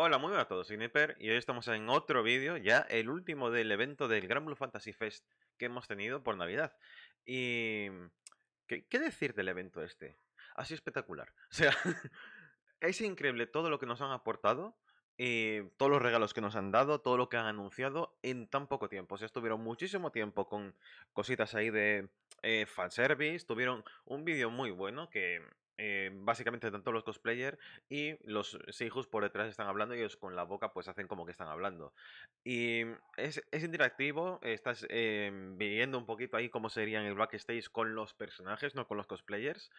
Hola, muy buenas a todos, soy Nipper, y hoy estamos en otro vídeo, ya el último del evento del Gran Blue Fantasy Fest que hemos tenido por Navidad. Y... ¿Qué, decir del evento este? Así espectacular. O sea, es increíble todo lo que nos han aportado, y eh, todos los regalos que nos han dado, todo lo que han anunciado en tan poco tiempo. O sea, estuvieron muchísimo tiempo con cositas ahí de eh, fanservice, tuvieron un vídeo muy bueno que eh, básicamente tanto los cosplayers y los Seijus por detrás están hablando y ellos con la boca pues hacen como que están hablando. Y es, interactivo, estás eh, em, viviendo un poquito ahí cómo serían el backstage con los personajes, no con los cosplayers.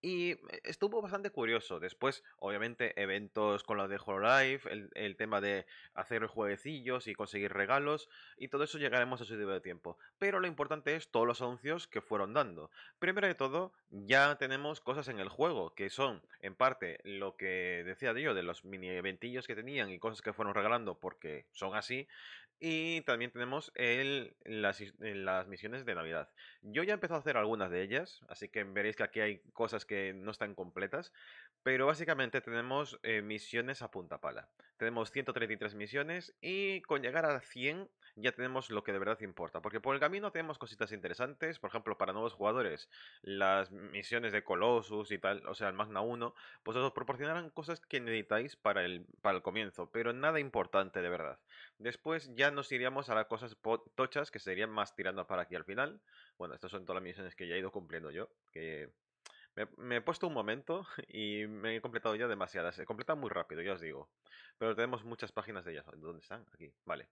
Y eh, estuvo bastante curioso. Después, obviamente, eventos con los de Hololive, el, el tema de hacer jueguecillos y conseguir regalos y todo eso llegaremos a su debido tiempo. Pero lo importante es todos los anuncios que fueron dando. Primero de todo, ya tenemos cosas en el juego que son en parte lo que decía yo de los mini eventillos que tenían y cosas que fueron regalando porque son así. Y también tenemos el, eh, las, misiones de Navidad. Yo ya he empezado a hacer algunas de ellas, así que veréis que aquí hay cosas que no están completas. Pero básicamente tenemos eh, misiones a punta pala. Tenemos 133 misiones y con llegar a 100 ya tenemos lo que de verdad importa. Porque por el camino tenemos cositas interesantes, por ejemplo, para nuevos jugadores, las misiones de Colossus y tal, o sea, el Magna 1, pues os proporcionarán cosas que necesitáis para el, para el comienzo, pero nada importante de verdad. Después ya nos iríamos a las cosas tochas que serían más tirando para aquí al final. Bueno, estas son todas las misiones que ya he ido cumpliendo yo, que me, he puesto un momento y me he completado ya demasiadas. He completado muy rápido, ya os digo. Pero tenemos muchas páginas de ellas. ¿Dónde están? Aquí. Vale.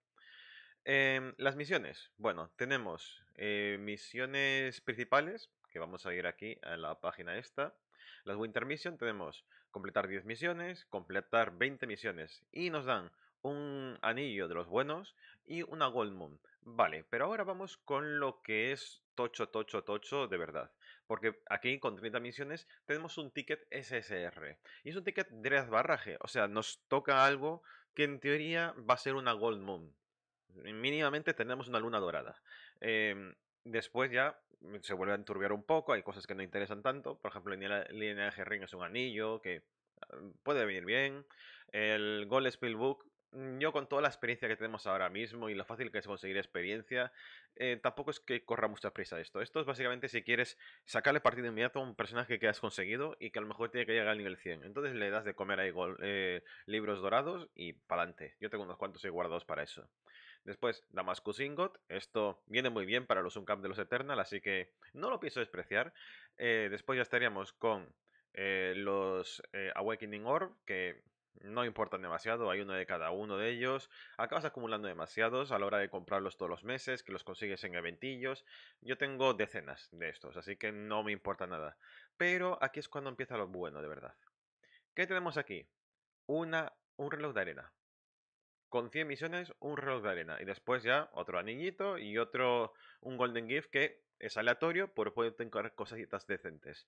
Em, las misiones. Bueno, tenemos eh, misiones principales, que vamos a ir aquí a la página esta. Las Winter Mission tenemos completar 10 misiones, completar 20 misiones y nos dan un anillo de los buenos y una Gold Moon. Vale, pero ahora vamos con lo que es tocho, tocho, tocho de verdad. Porque aquí con 30 misiones tenemos un ticket SSR. Y es un ticket de barraje, o sea, nos toca algo que en teoría va a ser una Gold Moon. Eh, mínimamente tenemos una luna dorada. Em, después ya se vuelve a enturbiar un poco, hay cosas que no interesan tanto. Por ejemplo, el lineaje ring es un anillo que ah, puede venir bien. El Gold book, mm, yo con toda la experiencia que tenemos ahora mismo y lo fácil que es conseguir experiencia, eh, tampoco es que corra mucha prisa esto. Esto es básicamente si quieres sacarle partido inmediato a un personaje que has conseguido y que a lo mejor tiene que llegar al nivel 100. Entonces le das de comer ahí eh, libros dorados y pa'lante. Yo tengo unos cuantos ahí guardados para eso. Después, Damascus Ingot. Esto viene muy bien para los Uncamp de los Eternal, así que no lo pienso despreciar. Eh, después ya estaríamos con eh, los eh, Awakening Orb, que no importan demasiado, hay uno de cada uno de ellos. Acabas acumulando demasiados a la hora de comprarlos todos los meses, que los consigues en eventillos. Yo tengo decenas de estos, así que no me importa nada. Pero aquí es cuando empieza lo bueno, de verdad. ¿Qué tenemos aquí? Una, un reloj de arena con 100 misiones, un reloj de arena. Y después ya otro anillito y otro, un golden gift que es aleatorio, pero puede tener cositas decentes.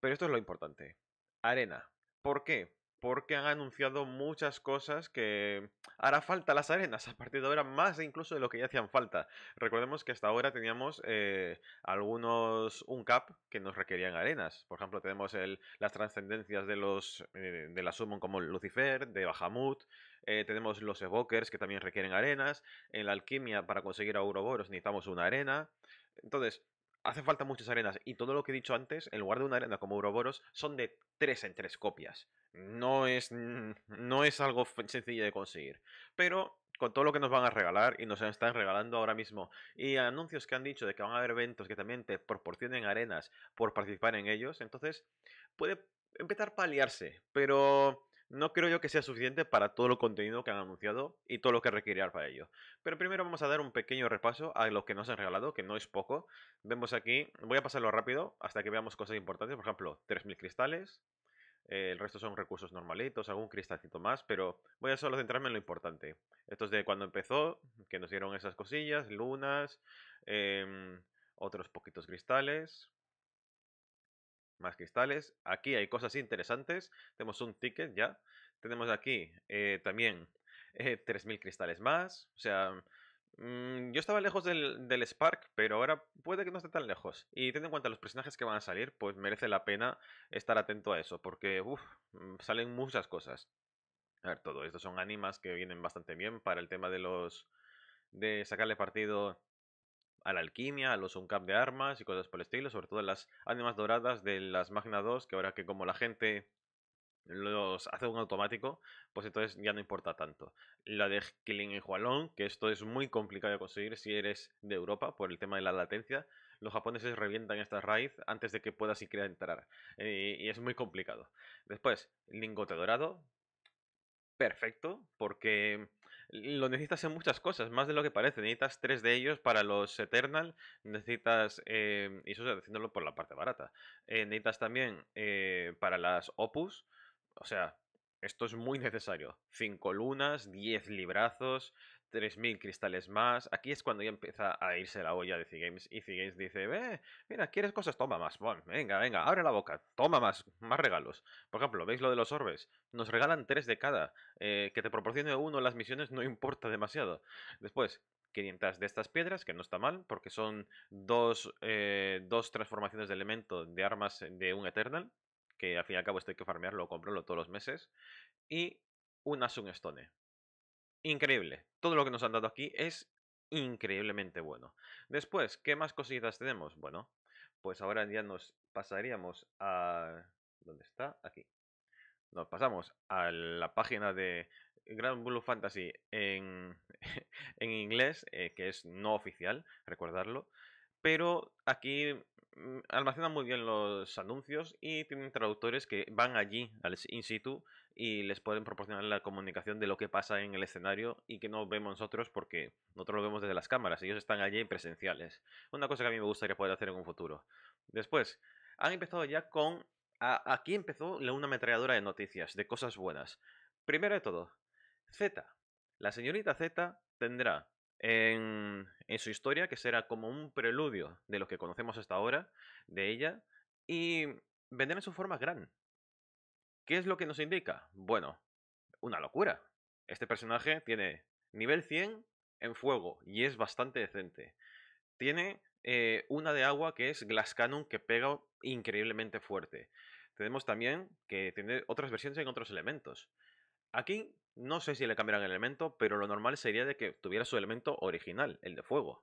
Pero esto es lo importante. Arena. ¿Por qué? porque han anunciado muchas cosas que hará falta las arenas a partir de ahora, más incluso de lo que ya hacían falta. Recordemos que hasta ahora teníamos eh, algunos un cap que nos requerían arenas. Por ejemplo, tenemos el, las trascendencias de los eh, de la Summon como Lucifer, de Bahamut. Eh, tenemos los evokers que también requieren arenas. En la alquimia, para conseguir a Ouroboros, necesitamos una arena. Entonces, Hace falta muchas arenas y todo lo que he dicho antes, en lugar de una arena como Uroboros, son de tres en tres copias. No es, no es algo sencillo de conseguir. Pero con todo lo que nos van a regalar y nos están regalando ahora mismo y anuncios que han dicho de que van a haber eventos que también te proporcionen arenas por participar en ellos, entonces puede empezar a paliarse, pero no creo yo que sea suficiente para todo lo contenido que han anunciado y todo lo que requerirá para ello. Pero primero vamos a dar un pequeño repaso a lo que nos han regalado, que no es poco. Vemos aquí, voy a pasarlo rápido hasta que veamos cosas importantes, por ejemplo, 3.000 cristales, eh, el resto son recursos normalitos, algún cristalcito más, pero voy a solo centrarme en lo importante. Esto es de cuando empezó, que nos dieron esas cosillas, lunas, em, otros poquitos cristales, más cristales. Aquí hay cosas interesantes. Tenemos un ticket ya. Tenemos aquí eh, también 3.000 eh, cristales más. O sea, mm, yo estaba lejos del, Spark, pero ahora puede que no esté tan lejos. Y teniendo en cuenta los personajes que van a salir, pues merece la pena estar atento a eso, porque uf, mm, salen muchas cosas. A ver, todo estos son animas que vienen bastante bien para el tema de los... de sacarle partido a la alquimia, a los uncap de armas y cosas por el estilo, sobre todo las ánimas doradas de las Magna 2, que ahora que como la gente los hace un automático, pues entonces ya no importa tanto. La de Killing y Hualong, que esto es muy complicado de conseguir si eres de Europa por el tema de la latencia, los japoneses revientan esta raíz antes de que y siquiera entrar. Eh, y es muy complicado. Después, lingote dorado, perfecto porque lo necesitas en muchas cosas, más de lo que parece. Necesitas tres de ellos para los Eternal, necesitas, eh, y eso es haciéndolo por la parte barata, eh, necesitas también eh, para las Opus, o sea, esto es muy necesario. cinco lunas, 10 librazos, 3.000 cristales más. Aquí es cuando ya empieza a irse la olla de Games Y Games dice, eh, mira, ¿quieres cosas? Toma más. venga, venga, abre la boca. Toma más, más regalos. Por ejemplo, ¿veis lo de los orbes? Nos regalan 3 de cada. Eh, que te proporcione uno en las misiones no importa demasiado. Después, 500 de estas piedras, que no está mal, porque son dos, eh, dos transformaciones de elemento de armas de un Eternal, que al fin y al cabo esto hay que farmearlo o comprarlo todos los meses. Y una Stone increíble. Todo lo que nos han dado aquí es increíblemente bueno. Después, ¿qué más cositas tenemos? Bueno, pues ahora ya nos pasaríamos a... ¿Dónde está? Aquí. Nos pasamos a la página de Grand Blue Fantasy en, inglés, eh, que es no oficial, recordarlo. Pero aquí Mm, almacenan muy bien los anuncios y tienen traductores que van allí al in situ y les pueden proporcionar la comunicación de lo que pasa en el escenario y que no vemos nosotros porque nosotros lo vemos desde las cámaras, ellos están allí presenciales. Una cosa que a mí me gustaría poder hacer en un futuro. Después, han empezado ya con... aquí empezó una ametralladora de noticias, de cosas buenas. Primero de todo, Z. La señorita Z tendrá en, su historia, que será como un preludio de lo que conocemos hasta ahora de ella, y vender en su forma gran. ¿Qué es lo que nos indica? Bueno, una locura. Este personaje tiene nivel 100 en fuego y es bastante decente. Tiene eh, una de agua que es Glass Cannon que pega increíblemente fuerte. Tenemos también que tiene otras versiones en otros elementos. Aquí no sé si le cambiarán el elemento, pero lo normal sería de que tuviera su elemento original, el de fuego.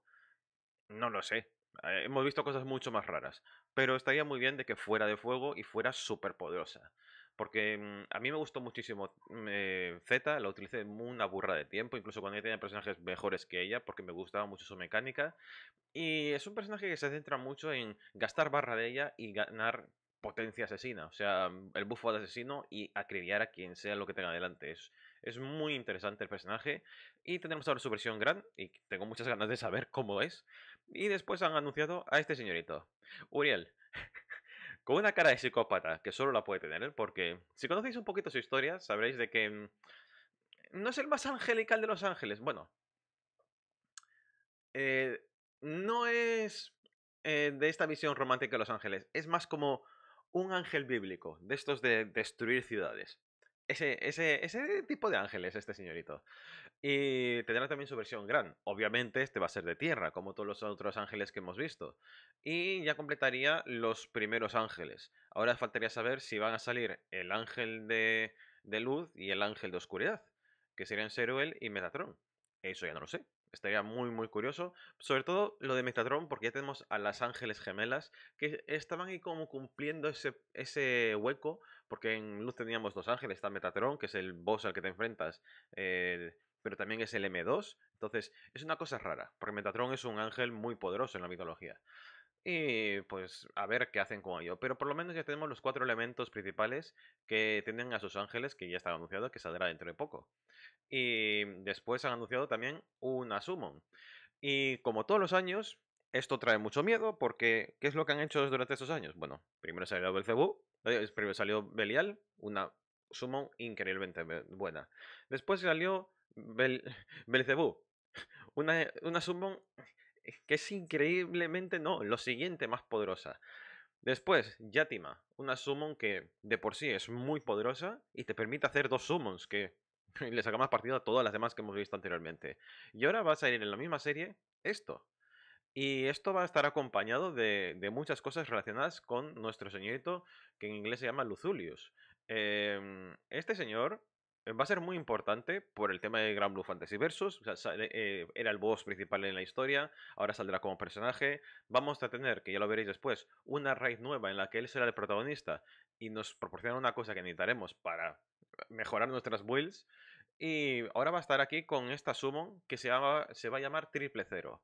No lo sé. Eh, hemos visto cosas mucho más raras. Pero estaría muy bien de que fuera de fuego y fuera súper poderosa. Porque mm, a mí me gustó muchísimo mm, eh, Zeta, Z, la utilicé una burra de tiempo, incluso cuando ella tenía personajes mejores que ella, porque me gustaba mucho su mecánica. Y es un personaje que se centra mucho en gastar barra de ella y ganar potencia asesina, o sea, mm, el bufo de asesino y acribillar a quien sea lo que tenga delante. Es, es muy interesante el personaje y tenemos ahora su versión gran y tengo muchas ganas de saber cómo es. Y después han anunciado a este señorito, Uriel, con una cara de psicópata que solo la puede tener porque si conocéis un poquito su historia sabréis de que mm, no es el más angelical de los ángeles. Bueno, eh, no es eh, de esta visión romántica de los ángeles, es más como un ángel bíblico, de estos de destruir ciudades. Ese, ese, ese tipo de ángeles, este señorito. Y tendrá también su versión gran. Obviamente este va a ser de tierra, como todos los otros ángeles que hemos visto. Y ya completaría los primeros ángeles. Ahora faltaría saber si van a salir el ángel de, de luz y el ángel de oscuridad, que serían Seruel y Metatron. Eso ya no lo sé. Estaría muy, muy curioso. Sobre todo lo de Metatron, porque ya tenemos a las Ángeles Gemelas, que estaban ahí como cumpliendo ese, ese hueco, porque en Luz teníamos dos ángeles. Está Metatron, que es el boss al que te enfrentas, pero también es el M2. Entonces, es una cosa rara, porque Metatron es un ángel muy poderoso en la mitología. Y pues a ver qué hacen con ello. Pero por lo menos ya tenemos los cuatro elementos principales que tienen a sus ángeles, que ya está anunciado que saldrá dentro de poco. Y después han anunciado también una Summon. Y como todos los años, esto trae mucho miedo porque ¿qué es lo que han hecho durante estos años? Bueno, primero salió Belcebú, eh, primero salió Belial, una Summon increíblemente buena. Después salió Bel Belcebú, una, una Summon que es increíblemente, no, lo siguiente más poderosa. Después, Yatima, una Summon que de por sí es muy poderosa y te permite hacer dos Summons que Y le más partido a todas las demás que hemos visto anteriormente. Y ahora va a salir en la misma serie esto. Y esto va a estar acompañado de, muchas cosas relacionadas con nuestro señorito, que en inglés se llama Luzulius. Em, este señor eh, va a ser muy importante por el tema de Grand Blue Fantasy Versus. Eh, era el boss principal en la historia, ahora saldrá como personaje. Vamos a tener, que ya lo veréis después, una raid nueva en la que él será el protagonista y nos proporciona una cosa que necesitaremos para mejorar nuestras builds. Y ahora va a estar aquí con esta summon que se, se va a llamar triple cero.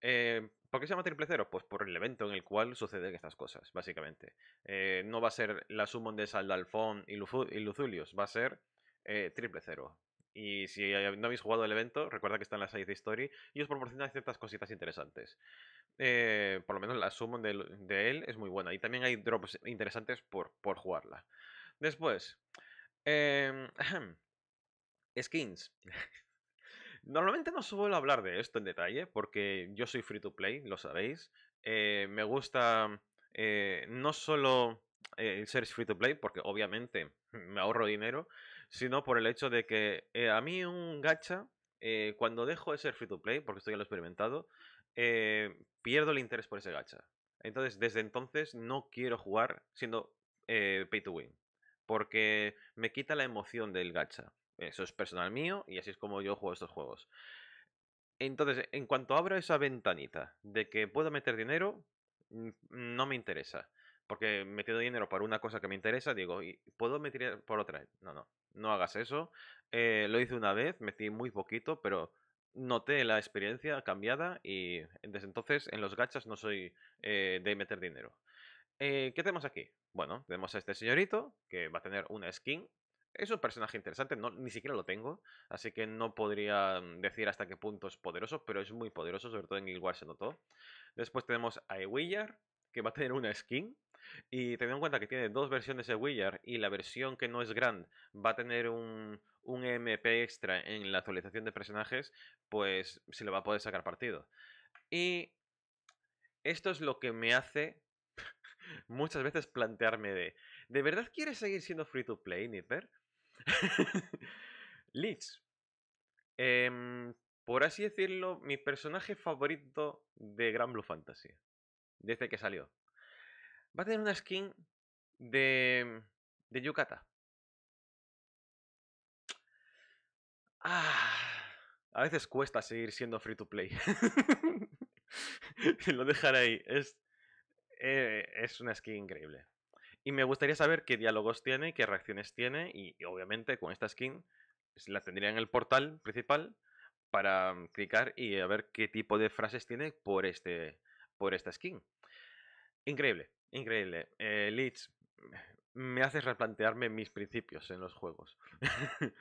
Eh, ¿Por qué se llama triple cero? Pues por el evento en el cual suceden estas cosas, básicamente. Eh, no va a ser la summon de Saldalfón y, y, Luzulius, va a ser eh, triple cero. Y si no habéis jugado el evento, recuerda que está en la de story y os proporciona ciertas cositas interesantes. por lo menos la summon de, él es muy buena y también hay drops interesantes por, por jugarla. Después, Em, skins. Normalmente no suelo hablar de esto en detalle porque yo soy free to play, lo sabéis. Eh, me gusta eh, no solo el eh, ser free to play, porque obviamente me ahorro dinero, sino por el hecho de que a mí un gacha, cuando dejo de ser free to play, porque esto ya lo he experimentado, pierdo el interés por ese gacha. Entonces, desde entonces no quiero jugar siendo pay to win porque me quita la emoción del gacha. Eso es personal mío y así es como yo juego estos juegos. Entonces, en cuanto abro esa ventanita de que puedo meter dinero, no me interesa. Porque metiendo dinero para una cosa que me interesa, digo, ¿puedo meter por otra? No, no, no hagas eso. Eh, lo hice una vez, metí muy poquito, pero noté la experiencia cambiada y desde entonces en los gachas no soy eh, de meter dinero. Eh, ¿Qué tenemos aquí? Bueno, tenemos a este señorito que va a tener una skin. Es un personaje interesante, ni siquiera lo tengo, así que no podría mm, decir hasta qué punto es poderoso, pero es muy poderoso, sobre todo en Guild Wars se notó. Después tenemos a Ewillar, que va a tener una skin. Y teniendo en cuenta que tiene dos versiones de Willard y la versión que no es grande va a tener un, un MP extra en la actualización de personajes, pues se le va a poder sacar partido. Y esto es lo que me hace muchas veces plantearme de, ¿de verdad quieres seguir siendo free to play, Nipper? Leech. Em, por así decirlo, mi personaje favorito de Gran Blue Fantasy. Desde que salió. Va a tener una skin de. de Yukata. Ah, a veces cuesta seguir siendo free to play. Lo dejaré ahí. Es, eh, es una skin increíble. Y me gustaría saber qué diálogos tiene, qué reacciones tiene, y, obviamente con esta skin pues, la tendría en el portal principal para mm, clicar y a ver qué tipo de frases tiene por, este, por esta skin. Increíble, increíble. Eh, me hace replantearme mis principios en los juegos.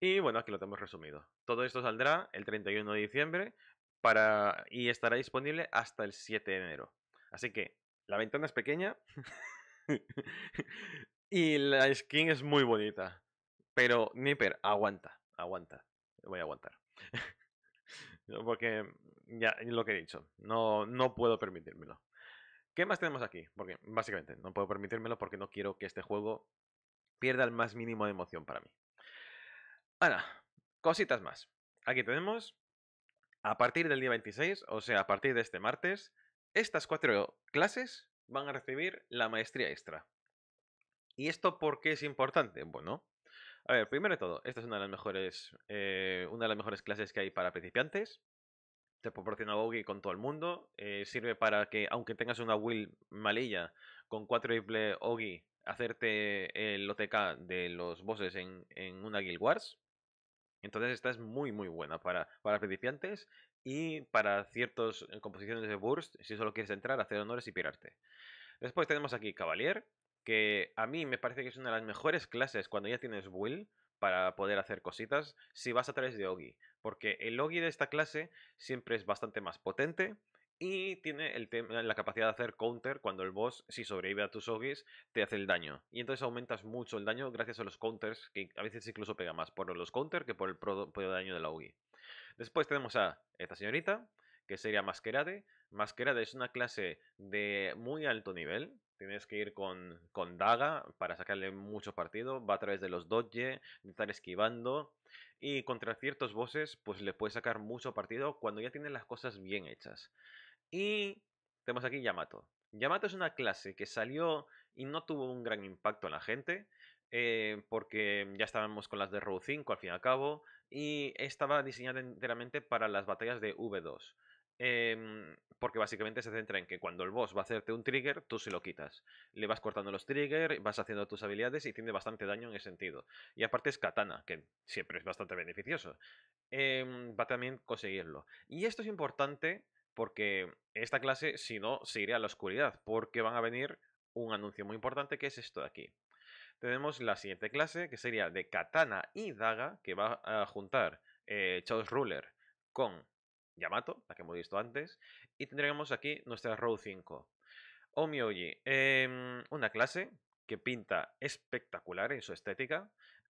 y bueno, aquí lo tenemos resumido. Todo esto saldrá el 31 de diciembre para... y estará disponible hasta el 7 de enero. Así que la ventana es pequeña. y la skin es muy bonita. Pero, Nipper, aguanta, aguanta. Voy a aguantar. Porque ya lo que he dicho, no, no puedo permitírmelo. ¿Qué más tenemos aquí? Porque básicamente no puedo permitírmelo porque no quiero que este juego pierda el más mínimo de emoción para mí. Ahora, cositas más. Aquí tenemos, a partir del día 26, o sea, a partir de este martes, estas cuatro clases van a recibir la maestría extra. ¿Y esto por qué es importante? Bueno, a ver, primero de todo, esta es una de las mejores, eh, una de las mejores clases que hay para principiantes. Te proporciona bogey con todo el mundo. Eh, sirve para que, aunque tengas una will malilla con 4 triple ogi, hacerte el OTK de los bosses en, en, una Guild Wars. Entonces esta es muy muy buena para, para principiantes y para ciertas eh, composiciones de Burst, si solo quieres entrar, hacer honores y pirarte. Después tenemos aquí Cavalier, que a mí me parece que es una de las mejores clases cuando ya tienes Will para poder hacer cositas si vas a través de Ogi, porque el Ogi de esta clase siempre es bastante más potente y tiene el la capacidad de hacer counter cuando el boss, si sobrevive a tus Ogis, te hace el daño. Y entonces aumentas mucho el daño gracias a los counters, que a veces incluso pega más por los counters que por el daño de la Ogi. Después tenemos a esta señorita, que sería Masquerade. Masquerade es una clase de muy alto nivel. Tienes que ir con, daga para sacarle mucho partido. Va a través de los dodge, estar esquivando. Y contra ciertos bosses, pues le puedes sacar mucho partido cuando ya tienen las cosas bien hechas. Y tenemos aquí Yamato. Yamato es una clase que salió y no tuvo un gran impacto en la gente. Eh, porque ya estábamos con las de Row 5 al fin y al cabo, y estaba diseñada enteramente para las batallas de V2. Em, porque básicamente se centra en que cuando el boss va a hacerte un trigger, tú se lo quitas. Le vas cortando los triggers, vas haciendo tus habilidades y tiene bastante daño en ese sentido. Y aparte es katana, que siempre es bastante beneficioso. Em, va también conseguirlo. Y esto es importante porque esta clase, si no, se iría a la oscuridad, porque van a venir un anuncio muy importante que es esto de aquí tenemos la siguiente clase, que sería de katana y daga, que va a juntar eh, Chaos Ruler con Yamato, la que hemos visto antes, y tendremos aquí nuestra Row 5. Omiyoji, eh, em, una clase que pinta espectacular en su estética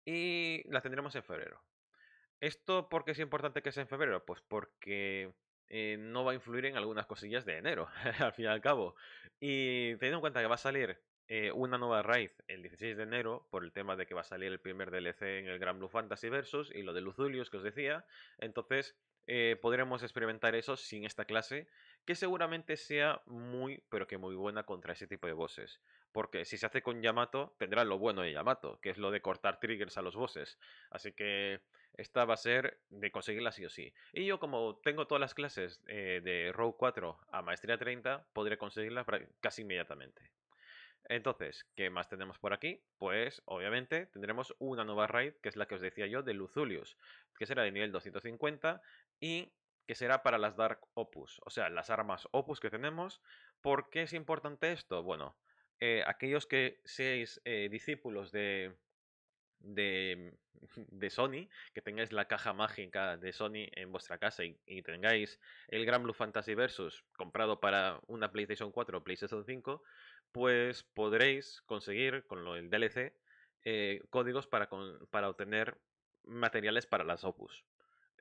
y la tendremos en febrero. ¿Esto por qué es importante que sea en febrero? Pues porque eh, no va a influir en algunas cosillas de enero, al fin y al cabo. Y teniendo en cuenta que va a salir eh, una nueva raid el 16 de enero por el tema de que va a salir el primer DLC en el Gran Blue Fantasy Versus y lo de Luzulius que os decía. Entonces eh, podremos experimentar eso sin esta clase que seguramente sea muy pero que muy buena contra ese tipo de bosses. Porque si se hace con Yamato tendrá lo bueno de Yamato, que es lo de cortar triggers a los bosses. Así que esta va a ser de conseguirla sí o sí. Y yo como tengo todas las clases eh, de Row 4 a Maestría 30 podré conseguirla casi inmediatamente. Entonces, ¿qué más tenemos por aquí? Pues, obviamente, tendremos una nueva raid, que es la que os decía yo, de Luzulius, que será de nivel 250 y que será para las Dark Opus, o sea, las armas Opus que tenemos. ¿Por qué es importante esto? Bueno, eh, aquellos que seáis eh, discípulos de, de, Sony, que tengáis la caja mágica de Sony en vuestra casa y, tengáis el Gran Blue Fantasy Versus comprado para una PlayStation 4 o PlayStation 5, pues podréis conseguir con el DLC eh, códigos para, para obtener materiales para las opus.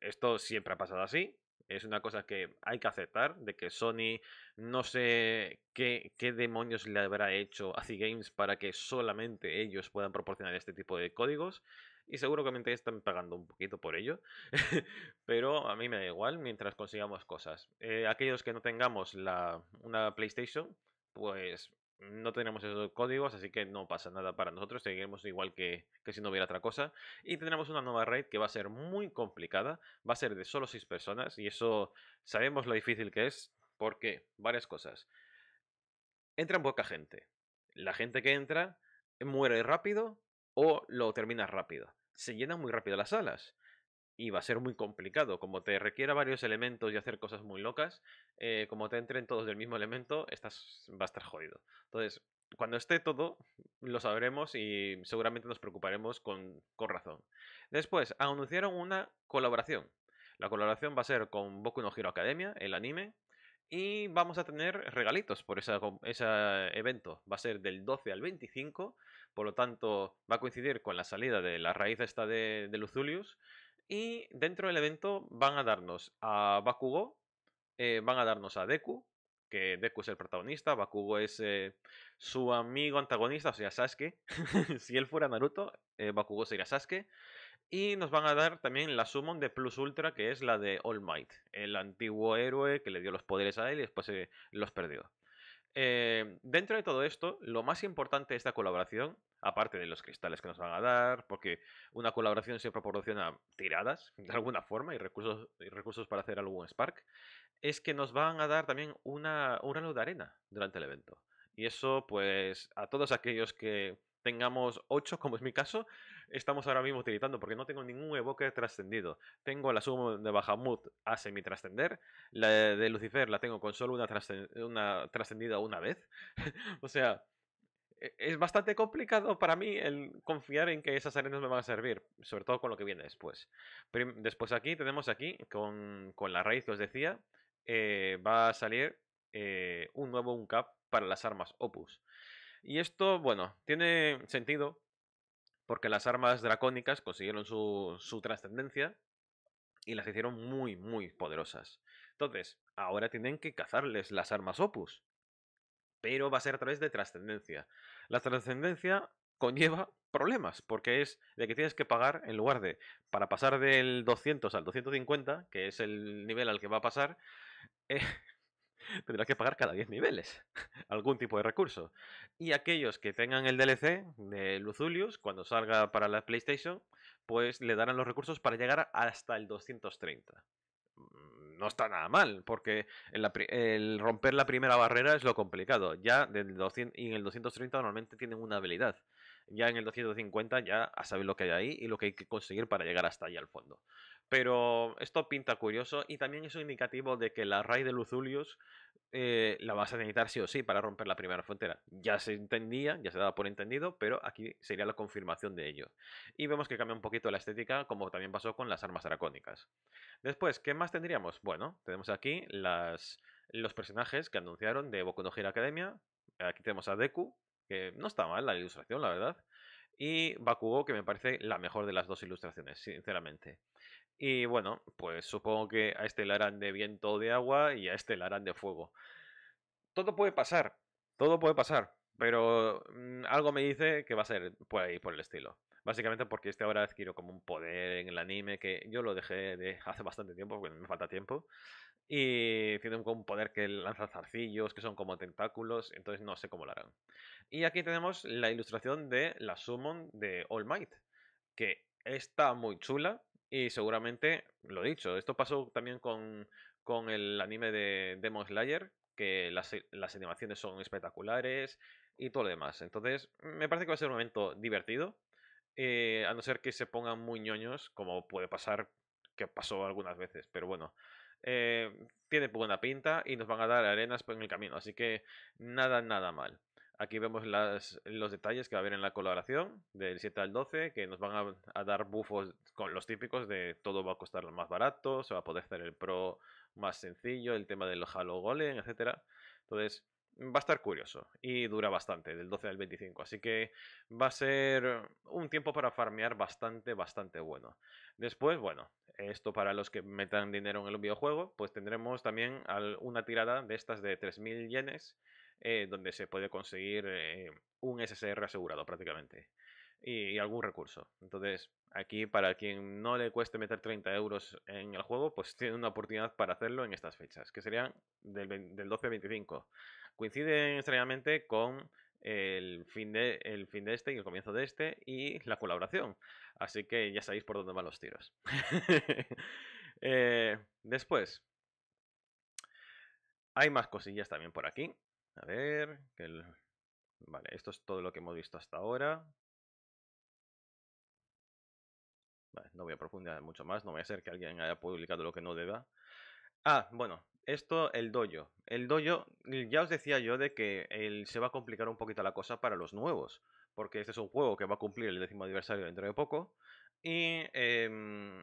Esto siempre ha pasado así, es una cosa que hay que aceptar, de que Sony no sé qué, qué, demonios le habrá hecho a C Games para que solamente ellos puedan proporcionar este tipo de códigos. Y seguramente están pagando un poquito por ello. Pero a mí me da igual mientras consigamos cosas. Eh, aquellos que no tengamos la, una PlayStation, pues no tenemos esos códigos, así que no pasa nada para nosotros, seguiremos igual que, que, si no hubiera otra cosa. Y tendremos una nueva raid que va a ser muy complicada, va a ser de solo 6 personas, y eso sabemos lo difícil que es, porque varias cosas. Entra poca gente. La gente que entra muere rápido o lo termina rápido. Se llenan muy rápido las alas. Y va a ser muy complicado, como te requiera varios elementos y hacer cosas muy locas, eh, como te entren todos del mismo elemento, estás, va a estar jodido. Entonces, cuando esté todo, lo sabremos y seguramente nos preocuparemos con, razón. Después, anunciaron una colaboración. La colaboración va a ser con Boku no Hero Academia, el anime, y vamos a tener regalitos por ese evento. Va a ser del 12 al 25, por lo tanto va a coincidir con la salida de la raíz esta de, de Luzulius. Y dentro del evento van a darnos a Bakugo, eh, van a darnos a Deku, que Deku es el protagonista, Bakugo es eh, su amigo antagonista, o sea, Sasuke. si él fuera Naruto, eh, Bakugo sería Sasuke. Y nos van a dar también la summon de Plus Ultra, que es la de All Might, el antiguo héroe que le dio los poderes a él y después los perdió. dentro de todo esto, lo más importante de esta colaboración, aparte de los cristales que nos van a dar, porque una colaboración siempre proporciona tiradas, de alguna forma, y recursos, y recursos para hacer algún Spark, es que nos van a dar también una, una luz de arena durante el evento. Y eso, pues, a todos aquellos que tengamos 8, como es mi caso, estamos ahora mismo utilizando, porque no tengo ningún evoque trascendido. Tengo la suma de Bahamut a semi-trascender, la de Lucifer la tengo con solo una, trascendida una, vez. o sea, e, es bastante complicado para mí el confiar en que esas arenas me van a servir, sobre todo con lo que viene después. Después aquí tenemos aquí, con, con la raíz que os decía, eh, va a salir eh, un nuevo UNCAP para las armas Opus. Y esto, bueno, tiene sentido porque las armas dracónicas consiguieron su, su trascendencia y las hicieron muy, muy poderosas. Entonces, ahora tienen que cazarles las armas Opus. Pero va a ser a través de trascendencia. La trascendencia conlleva problemas, porque es de que tienes que pagar en lugar de para pasar del 200 al 250, que es el nivel al que va a pasar, eh, tendrá tendrás que pagar cada 10 niveles algún tipo de recurso. Y aquellos que tengan el DLC de Luzulius, cuando salga para la PlayStation, pues le darán los recursos para llegar hasta el 230. Mm, no está nada mal, porque el, romper la primera barrera es lo complicado. Ya y en el 230 normalmente tienen una habilidad ya en el 250 ya a saber lo que hay ahí y lo que hay que conseguir para llegar hasta ahí al fondo. Pero esto pinta curioso y también es un indicativo de que la raíz de Luzulius eh, la vas a necesitar sí o sí para romper la primera frontera. Ya se entendía, ya se daba por entendido, pero aquí sería la confirmación de ello. Y vemos que cambia un poquito la estética, como también pasó con las armas dracónicas. Después, ¿qué más tendríamos? Bueno, tenemos aquí las, los personajes que anunciaron de Boku no Academia. Aquí tenemos a Deku, que no está mal la ilustración, la verdad. Y Bakugo, que me parece la mejor de las dos ilustraciones, sinceramente. Y bueno, pues supongo que a este le harán de viento de agua y a este le harán de fuego. Todo puede pasar, todo puede pasar, pero mm, algo me dice que va a ser por ahí, por el estilo. Básicamente porque este ahora adquiero como un poder en el anime que yo lo dejé de hace bastante tiempo porque me falta tiempo. Y tiene un poder que lanza zarcillos, que son como tentáculos, entonces no sé cómo lo harán. Y aquí tenemos la ilustración de la summon de All Might, que está muy chula y seguramente, lo he dicho, esto pasó también con, el anime de Demon Slayer, que las, las animaciones son espectaculares y todo lo demás. Entonces, me parece que va a ser un momento divertido eh, a no ser que se pongan muy ñoños, como puede pasar, que pasó algunas veces, pero bueno. Eh, tiene buena pinta y nos van a dar arenas en el camino, así que nada, nada mal. Aquí vemos los detalles que va a haber en la colaboración del 7 al 12, que nos van a, dar bufos con los típicos de todo va a costar más barato, se va a poder hacer el pro más sencillo, el tema del Halo Golem, etcétera Entonces, va a estar curioso y dura bastante, del 12 al 25. Así que va a ser un tiempo para farmear bastante, bastante bueno. Después, bueno, esto para los que metan dinero en el videojuego, pues tendremos también una tirada de estas de 3.000 yenes, eh, donde se puede conseguir eh, un SSR asegurado prácticamente. Y, algún recurso. Entonces, aquí para quien no le cueste meter 30 euros en el juego, pues tiene una oportunidad para hacerlo en estas fechas, que serían del 12 al 25. Coinciden extrañamente con el fin, de, el fin de este y el comienzo de este y la colaboración. Así que ya sabéis por dónde van los tiros. Eh, después, hay más cosillas también por aquí. A ver, que vale, esto es todo lo que hemos visto hasta ahora. Vale, no voy a profundizar mucho más, no voy a ser que alguien haya publicado lo que no deba. Ah, bueno, esto, el dojo. El dojo, ya os decía yo de que se va a complicar un poquito la cosa para los nuevos. Porque este es un juego que va a cumplir el décimo aniversario dentro de poco. Y em,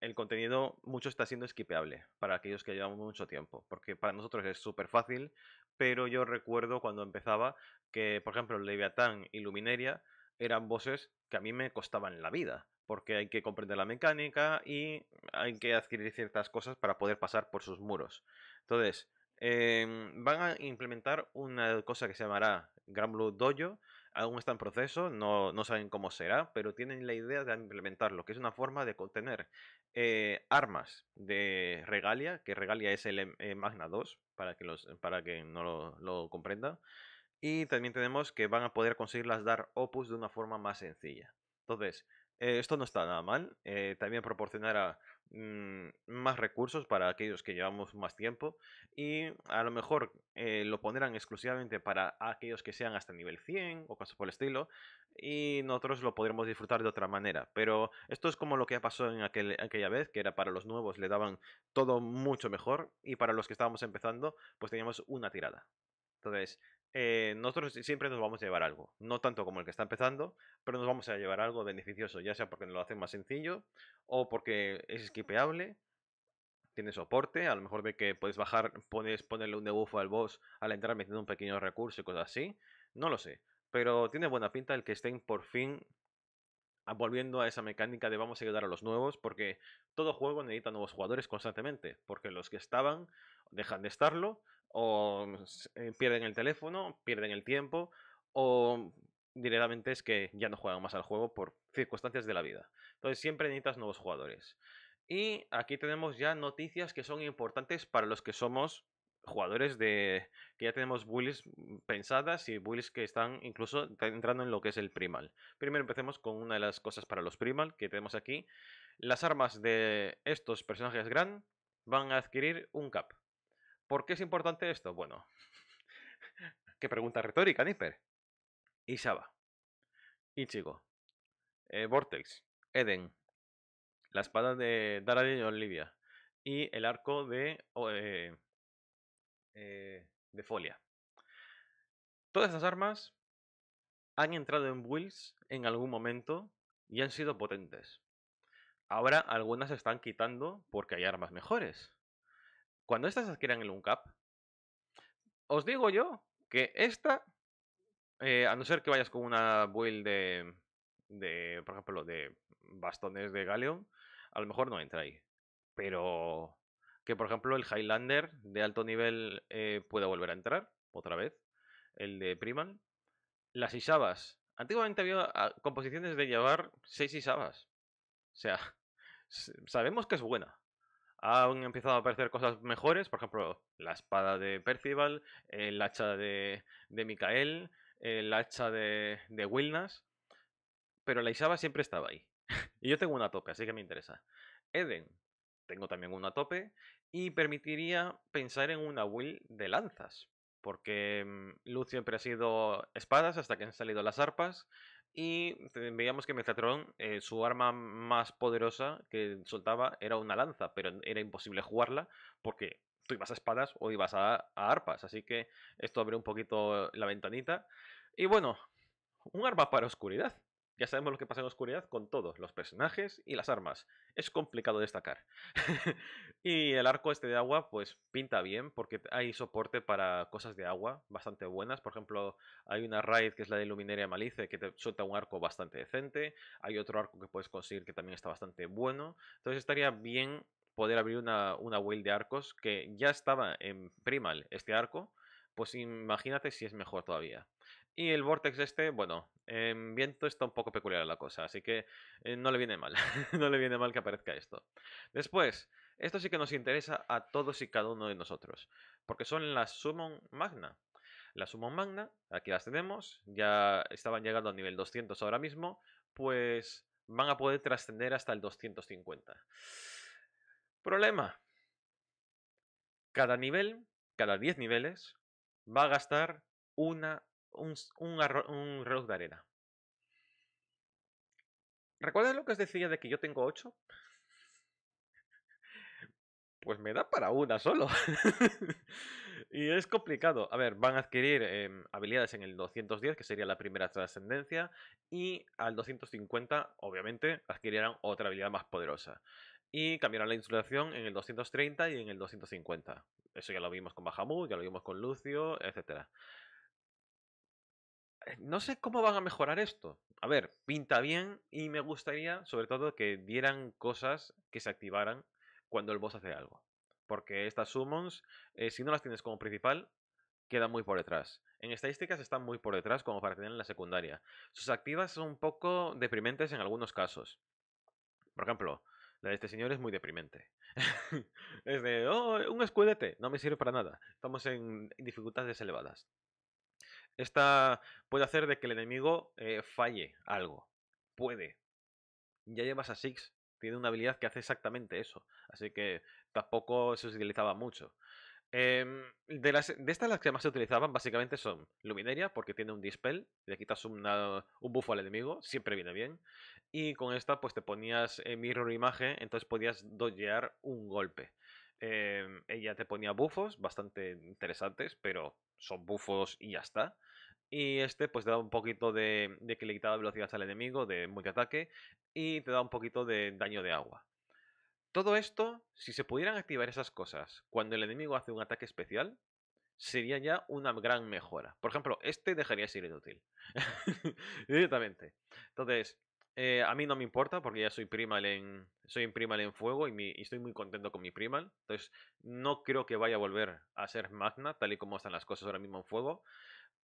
el contenido mucho está siendo esquipeable para aquellos que llevamos mucho tiempo. Porque para nosotros es súper fácil. Pero yo recuerdo cuando empezaba que, por ejemplo, Leviatán y Lumineria eran voces que a mí me costaban la vida porque hay que comprender la mecánica y hay que adquirir ciertas cosas para poder pasar por sus muros. Entonces, em, van a implementar una cosa que se llamará Granblue Dojo. Aún está en proceso, no, saben cómo será, pero tienen la idea de implementarlo, que es una forma de contener eh, armas de Regalia, que Regalia es el eh, Magna 2, para que, los, para que no lo, lo comprenda. Y también tenemos que van a poder conseguirlas dar opus de una forma más sencilla. Entonces, eh, esto no está nada mal. Eh, también proporcionará mm, más recursos para aquellos que llevamos más tiempo. Y a lo mejor eh, lo pondrán exclusivamente para aquellos que sean hasta nivel 100 o cosas por el estilo. Y nosotros lo podremos disfrutar de otra manera. Pero esto es como lo que pasó en aquella vez, que era para los nuevos le daban todo mucho mejor. Y para los que estábamos empezando, pues teníamos una tirada. Entonces, eh, nosotros siempre nos vamos a llevar algo. No tanto como el que está empezando, pero nos vamos a llevar algo beneficioso, ya sea porque nos lo hacen más sencillo o porque es esquipeable, tiene soporte, a lo mejor de que puedes bajar, puedes ponerle un debuffo al boss al entrar metiendo un pequeño recurso y cosas así. No lo sé. Pero tiene buena pinta el que estén por fin volviendo a esa mecánica de vamos a ayudar a los nuevos, porque todo juego necesita nuevos jugadores constantemente, porque los que estaban dejan de estarlo o mm, eh, pierden el teléfono, pierden el tiempo, o directamente es que ya no juegan más al juego por circunstancias de la vida. Entonces siempre necesitas nuevos jugadores. Y aquí tenemos ya noticias que son importantes para los que somos jugadores de que ya tenemos builds mm, pensadas y builds que están incluso entrando en lo que es el primal. Primero empecemos con una de las cosas para los primal que tenemos aquí. Las armas de estos personajes gran van a adquirir un cap. ¿Por qué es importante esto? Bueno, qué pregunta retórica, Nipper. Isaba, Ichigo, eh, Vortex, Eden, la espada de Daradin y Olivia y el arco de, eh, eh, de Folia. Todas estas armas han entrado en builds en algún momento y han sido potentes. Ahora algunas se están quitando porque hay armas mejores cuando estas adquieran el UNCAP, os digo yo que esta, eh, a no ser que vayas con una build de, de, por ejemplo, de bastones de Galeon, a lo mejor no entra ahí. Pero que, por ejemplo, el Highlander de alto nivel eh, pueda volver a entrar otra vez, el de Priman. Las Isabas. Antiguamente había ah, composiciones de llevar seis Isabas. O sea, sabemos que es buena, han empezado a aparecer cosas mejores, por ejemplo, la espada de Percival, el hacha de, de Micael, el hacha de, de Wilnas, pero la Isaba siempre estaba ahí. y yo tengo una tope, así que me interesa. Eden, tengo también una tope, y permitiría pensar en una will de lanzas, porque mm, Luz siempre ha sido espadas hasta que han salido las arpas, y veíamos que Metatron, eh, su arma más poderosa que soltaba era una lanza, pero era imposible jugarla porque tú ibas a espadas o ibas a, a arpas. Así que esto abrió un poquito la ventanita. Y bueno, un arma para oscuridad. Ya sabemos lo que pasa en oscuridad con todos, los personajes y las armas. Es complicado destacar. y el arco este de agua, pues pinta bien, porque hay soporte para cosas de agua bastante buenas. Por ejemplo, hay una raid que es la de Luminaria Malice, que te suelta un arco bastante decente. Hay otro arco que puedes conseguir que también está bastante bueno. Entonces estaría bien poder abrir una, una de arcos que ya estaba en Primal este arco pues imagínate si es mejor todavía. Y el Vortex este, bueno, en viento está un poco peculiar la cosa, así que eh, no le viene mal, no le viene mal que aparezca esto. Después, esto sí que nos interesa a todos y cada uno de nosotros, porque son las Summon Magna. Las Summon Magna, aquí las tenemos, ya estaban llegando al nivel 200 ahora mismo, pues van a poder trascender hasta el 250. Problema. Cada nivel, cada 10 niveles, va a gastar una un, reloj de arena. ¿Recuerdas lo que os decía de que yo tengo 8? Pues me da para una solo. y es complicado. A ver, van a adquirir em, habilidades en el 210, que sería la primera trascendencia, y al 250, obviamente, adquirirán otra habilidad más poderosa. Y cambiarán la insulación en el 230 y en el 250. Eso ya lo vimos con Bahamut, ya lo vimos con Lucio, etcétera. Eh, no sé cómo van a mejorar esto. A ver, pinta bien y me gustaría, sobre todo, que dieran cosas que se activaran cuando el boss hace algo. Porque estas summons, eh, si no las tienes como principal, quedan muy por detrás. En estadísticas están muy por detrás como para tener en la secundaria. Sus activas son un poco deprimentes en algunos casos. Por ejemplo, la de este señor es muy deprimente. es de, oh, un escudete, no me sirve para nada. Estamos en dificultades elevadas. Esta puede hacer de que el enemigo eh, falle algo. Puede. Ya llevas a Six. Tiene una habilidad que hace exactamente eso. Así que tampoco se utilizaba mucho. Em, de, las, de estas las que más se utilizaban básicamente son Luminaria, porque tiene un dispel, le quitas un buffo al enemigo, siempre viene bien. Y con esta pues te ponías eh, Mirror Imagen, entonces podías dojear un golpe. Em, ella te ponía buffos bastante interesantes, pero son bufos y ya está. Y este pues te da un poquito de, de que le quitaba velocidad al enemigo, de ataque y te da un poquito de daño de agua. Todo esto, si se pudieran activar esas cosas cuando el enemigo hace un ataque especial, sería ya una gran mejora. Por ejemplo, este dejaría de ser inútil. Directamente. Entonces, eh, a mí no me importa porque ya soy primal en. Soy primal en fuego y, estoy muy contento con mi primal. Entonces, no creo que vaya a volver a ser magna, tal y como están las cosas ahora mismo en fuego.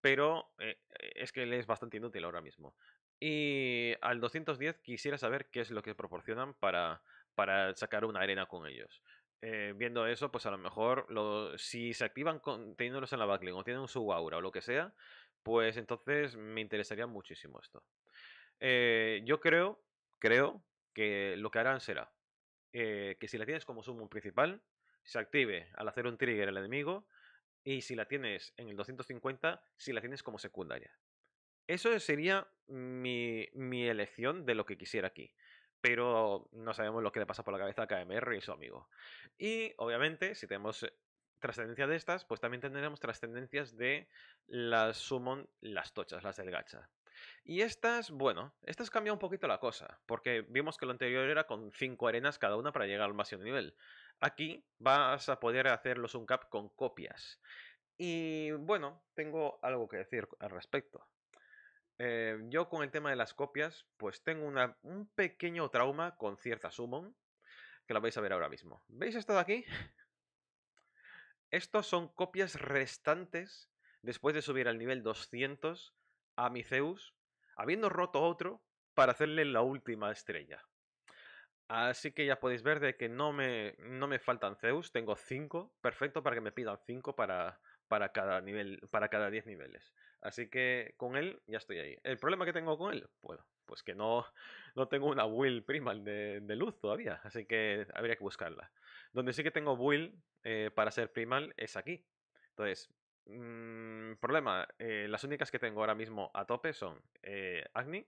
Pero eh, es que él es bastante inútil ahora mismo. Y al 210 quisiera saber qué es lo que proporcionan para, para sacar una arena con ellos. Eh, viendo eso, pues a lo mejor si se activan teniéndolos en la backlink o tienen su aura o lo que sea, pues entonces me interesaría muchísimo esto. Eh, yo creo, creo que lo que harán será eh, que si la tienes como summon principal, se active al hacer un trigger el enemigo, y si la tienes en el 250, si la tienes como secundaria. Eso sería mi, elección de lo que quisiera aquí pero no sabemos lo que le pasa por la cabeza a KMR y su amigo. Y obviamente, si tenemos trascendencia de estas, pues también tendremos trascendencias de las summon, las tochas, las del gacha. Y estas, bueno, estas cambian un poquito la cosa, porque vimos que lo anterior era con 5 arenas cada una para llegar al máximo nivel. Aquí vas a poder hacer los uncap con copias. Y bueno, tengo algo que decir al respecto. Eh, yo con el tema de las copias, pues tengo una, un pequeño trauma con cierta summon, que la vais a ver ahora mismo. ¿Veis esto de aquí? Estos son copias restantes después de subir al nivel 200 a mi Zeus, habiendo roto otro, para hacerle la última estrella. Así que ya podéis ver de que no me, no me faltan Zeus, tengo 5, perfecto para que me pidan 5 para, para cada nivel, para cada 10 niveles. Así que con él ya estoy ahí. El problema que tengo con él, bueno, pues que no, no tengo una Will Primal de, luz todavía, así que habría que buscarla. Donde sí que tengo Will eh, para ser Primal es aquí. Entonces, Mm, problema, eh, las únicas que tengo ahora mismo a tope son eh, Agni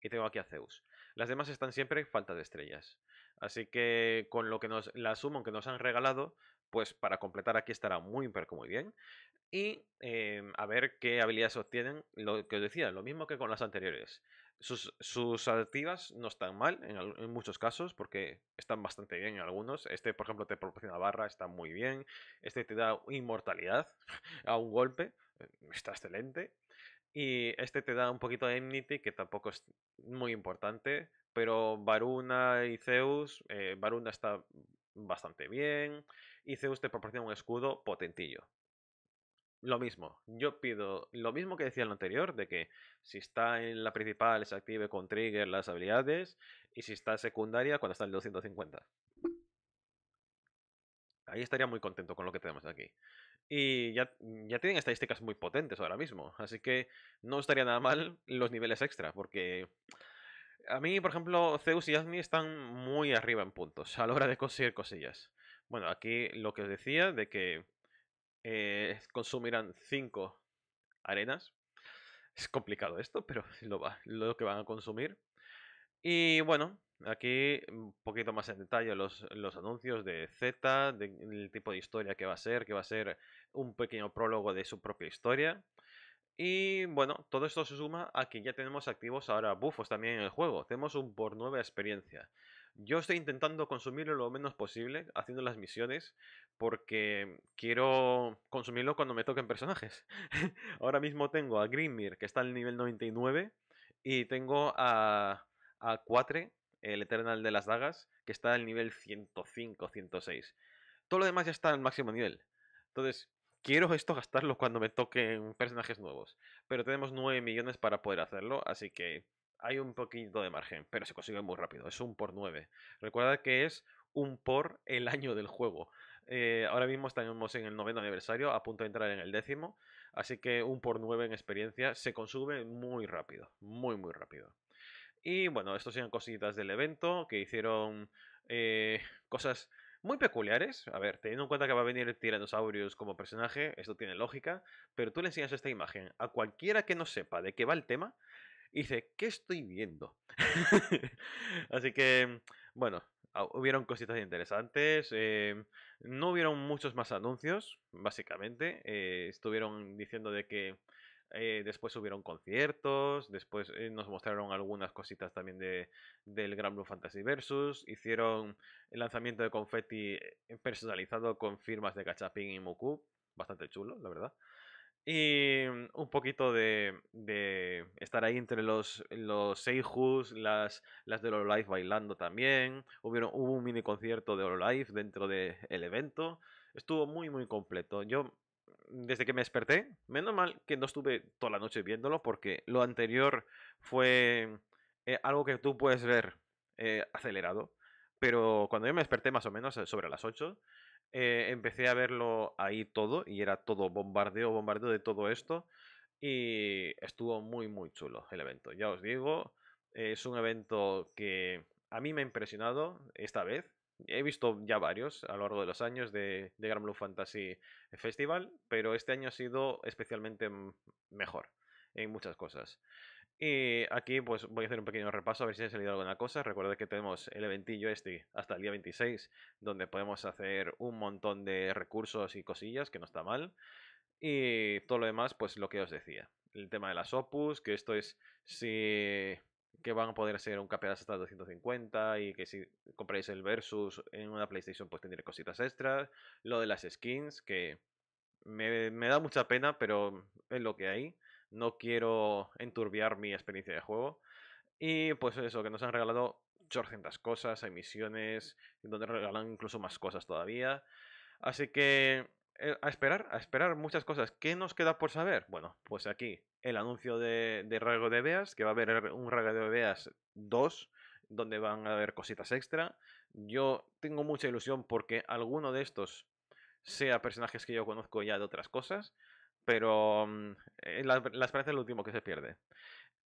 y tengo aquí a Zeus. Las demás están siempre en falta de estrellas. Así que con lo que nos, la sumo que nos han regalado, pues para completar aquí estará muy, pero muy bien. Y em, a ver qué habilidades obtienen, lo que os decía, lo mismo que con las anteriores. Sus, sus activas no están mal en, muchos casos porque están bastante bien en algunos. Este, por ejemplo, te proporciona barra, está muy bien. Este te da inmortalidad a un golpe, eh, está excelente. Y este te da un poquito de Enmity, que tampoco es muy importante. Pero Varuna y Zeus, eh, Varuna está bastante bien. Y Zeus te proporciona un escudo potentillo lo mismo. Yo pido lo mismo que decía en lo anterior, de que si está en la principal se active con trigger las habilidades y si está secundaria cuando está en 250. Ahí estaría muy contento con lo que tenemos aquí. Y ya, ya tienen estadísticas muy potentes ahora mismo, así que no estaría nada mal los niveles extra, porque a mí, por ejemplo, Zeus y Agni están muy arriba en puntos a la hora de conseguir cosillas. Bueno, aquí lo que os decía de que eh, consumirán 5 arenas. Es complicado esto, pero lo, va, lo que van a consumir. Y bueno, aquí un poquito más en detalle los, anuncios de Z, del tipo de historia que va a ser, que va a ser un pequeño prólogo de su propia historia. Y bueno, todo esto se suma a que ya tenemos activos ahora bufos también en el juego. Tenemos un por nueva experiencia. Yo estoy intentando consumirlo lo menos posible, haciendo las misiones, porque quiero consumirlo cuando me toquen personajes. Ahora mismo tengo a Grimir que está al nivel 99, y tengo a, a Quatre, el Eternal de las Dagas, que está al nivel 105, 106. Todo lo demás ya está al máximo nivel. Entonces, quiero esto gastarlo cuando me toquen personajes nuevos. Pero tenemos 9 millones para poder hacerlo, así que hay un poquito de margen, pero se consigue muy rápido. Es un por 9. Recuerda que es un por el año del juego. Eh, ahora mismo estamos en el noveno aniversario, a punto de entrar en el décimo. Así que un por nueve en experiencia se consume muy rápido, muy, muy rápido. Y bueno, estos eran cositas del evento que hicieron eh, cosas muy peculiares. A ver, teniendo en cuenta que va a venir Tyrannosaurus como personaje, esto tiene lógica, pero tú le enseñas esta imagen a cualquiera que no sepa de qué va el tema y dice, ¿qué estoy viendo? Así que, bueno, Ah, hubieron cositas interesantes. Em, no hubieron muchos más anuncios, básicamente. Eh, estuvieron diciendo de que eh, después hubieron conciertos, después eh, nos mostraron algunas cositas también del Gran Blue Fantasy Versus, hicieron el lanzamiento de confetti personalizado con firmas de Cachapín y Muku, bastante chulo, la verdad. Y mm, un poquito de, estar ahí entre los, los Seijus, las, las de life bailando también. Hubieron, hubo un mini concierto de life dentro del evento. Estuvo muy, muy completo. Yo, desde que me desperté, menos mal que no estuve toda la noche viéndolo porque lo anterior fue eh, algo que tú puedes ver eh, acelerado. Pero cuando yo me desperté más o menos sobre las 8, eh, empecé a verlo ahí todo y era todo bombardeo, bombardeo de todo esto y estuvo muy, muy chulo el evento. Ya os digo, es un evento que a mí me ha impresionado esta vez. He visto ya varios a lo largo de los años de, de Blue Fantasy Festival, pero este año ha sido especialmente mejor en muchas cosas. Y eh, aquí pues voy a hacer un pequeño repaso a ver si ha salido alguna cosa. Recuerda que tenemos el eventillo este hasta el día 26, donde podemos hacer un montón de recursos y cosillas, que no está mal. Y todo lo demás, pues lo que os decía. El tema de las opus, que esto es si que van a poder ser un capelas hasta 250 y que si compráis el versus en una PlayStation pues tendré cositas extras. Lo de las skins, que me, me da mucha pena, pero es lo que hay no quiero enturbiar mi experiencia de juego. Y pues eso, que nos han regalado 800 cosas, hay misiones, donde regalan incluso más cosas todavía. Así que eh, a esperar, a esperar muchas cosas. ¿Qué nos queda por saber? Bueno, pues aquí el anuncio de, de Rago de Beas, que va a haber un Rago de Beas 2, donde van a haber cositas extra. Yo tengo mucha ilusión porque alguno de estos sea personajes que yo conozco ya de otras cosas pero mm, eh, las la, el último que se pierde.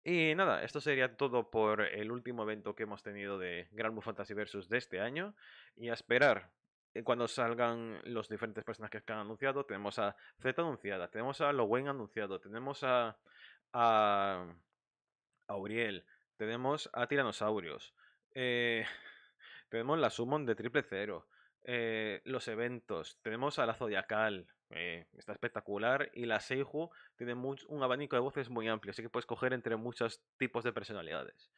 Y nada, esto sería todo por el último evento que hemos tenido de Grand Blue Fantasy Versus de este año. Y a esperar eh, cuando salgan los diferentes personajes que han anunciado. Tenemos a Z anunciada, tenemos a Lowen anunciado, tenemos a, a, Uriel, tenemos a Tiranosaurios, eh, tenemos la Summon de Triple Cero, los eventos, tenemos a la Zodiacal. Eh, está espectacular. Y la Seiju tiene un abanico de voces muy amplio, así que puedes coger entre muchos tipos de personalidades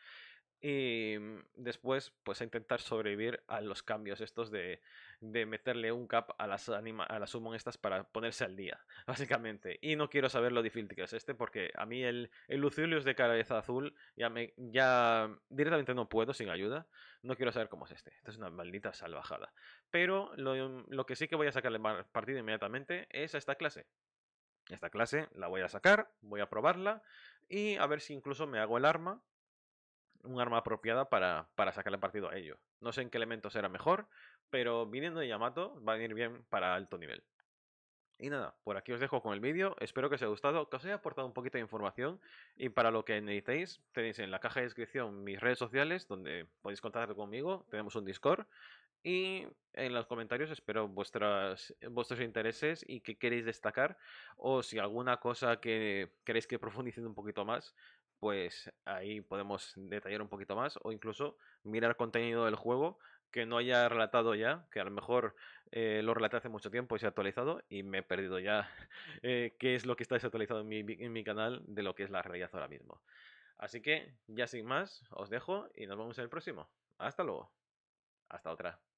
y después pues a intentar sobrevivir a los cambios estos de, meterle un cap a las, a las summon estas para ponerse al día, básicamente. Y no quiero saber lo difícil que es este porque a mí el, el Lucilius de cabeza azul ya, me, ya directamente no puedo sin ayuda. No quiero saber cómo es este. Esto es una maldita salvajada. Pero lo, lo que sí que voy a sacarle partido inmediatamente es a esta clase. Esta clase la voy a sacar, voy a probarla y a ver si incluso me hago el arma un arma apropiada para, para sacarle partido a ello. No sé en qué elementos era mejor, pero viniendo de Yamato va a ir bien para alto nivel. Y nada, por aquí os dejo con el vídeo, espero que os haya gustado, que os haya aportado un poquito de información y para lo que necesitéis tenéis en la caja de descripción mis redes sociales donde podéis contactar conmigo, tenemos un Discord y en los comentarios espero vuestras, vuestros intereses y qué queréis destacar o si alguna cosa que queréis que profundice un poquito más pues ahí podemos detallar un poquito más o incluso mirar contenido del juego que no haya relatado ya, que a lo mejor eh, lo relaté hace mucho tiempo y se ha actualizado y me he perdido ya eh, qué es lo que está desactualizado en mi, en mi canal de lo que es la realidad ahora mismo. Así que, ya sin más, os dejo y nos vemos en el próximo. Hasta luego. Hasta otra.